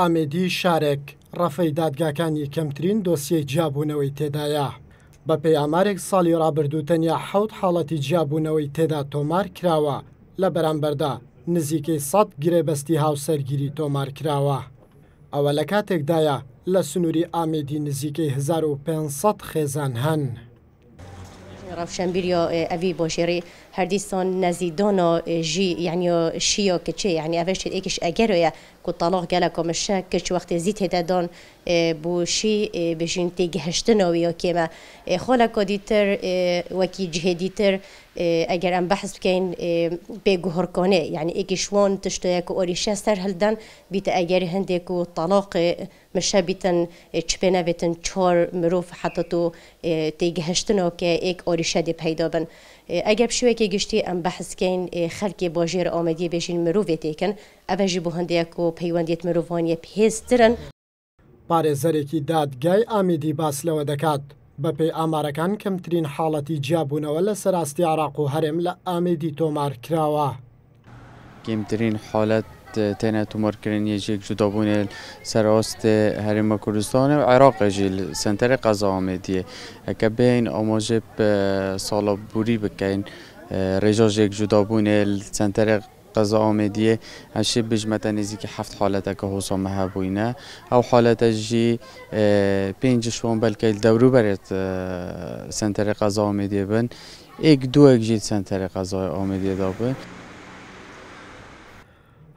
ئامێدی شارێک ڕەفەی دادگاکانی کەمترین دۆسیەی جیاببوونەوەی تێدایە. بە پێی ئامارێک ساڵی ڕابردووتەنیا حوت حاڵەتی جیاببوونەوەی تێدا تۆمار کراوە لە بەرامبەردا نزیکەی سەد گرێبەستی هاوسەرگیری تۆمار کراوە. ئەوە لە کاتێکدایە لە سنووری ئامێدی نزیکەی 1500 خێزان هەن. ڕفشەمبیریۆ ئەوی بۆشێری هەردیستۆن نەزیدۆنۆ ژی یانیۆ شیۆ کچێ یعنی ئەڤشت ئێکیش ئەگەرۆە کو طلاق گله کامش که چه وقت زیت هده دان اه، بوشی اه، بشین تیگ هشتن و یا که ما اه، خالا کادیتر وکی جهدیتر اگر ام بحث بکن به گوهر کنه یعنی اگه شوان تشتوی که آریشه سر هلدن بیت اگر هنده که طلاق مشه بیتن چپنه بیتن چار مروف حتی تو تیگ هشتن و که ایک آریشه دی پیدا بن ئەگەب شوێکی گشتی ئەم بەحسکەین خەرکی بۆ ژێر ئامەدیە بێژین مرۆڤێتێکن ئەبەژی بۆ هەندێک و پەیوەندێت مرۆڤوانیە پێزترن پارێزەرێکی دادگای ئامیدی باس لەوە دەکات. بەپێی ئامارەکان کەمترین حاڵەتی جیاببوونەوە لە سەراستی عراق و هەرێم لە ئامیدی تۆمار کراوە. گەمترین حالەت تنه تومار کردن یه جیک جدا بونه سراست هرم کردستان و عراق جیل سنتر قضا آمدیه اکا بین آماجب سال بوری بکن رجا جیک جدا بونه سنتر قضا آمدیه هشی بجمتا که هفت حالت که حوصا بوینه او حالت جی پینج شوان بلکه دورو برد سنتر قضا آمدیه بن ایک دو اک جیل سنتر قضا آمدیه دابه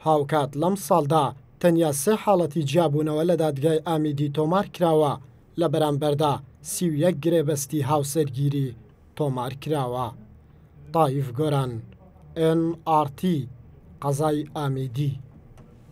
هاوکات لەم ساڵدا تەنیا سێ حاڵەتی جیابوونەوە لە دادگای ئامیدی تۆمار کراوە لە بەرامبەردا سیویەک گرێبەستی هاوسەرگیری تۆمار کراوە. تایف گۆران، NRT قەزای ئامیدی.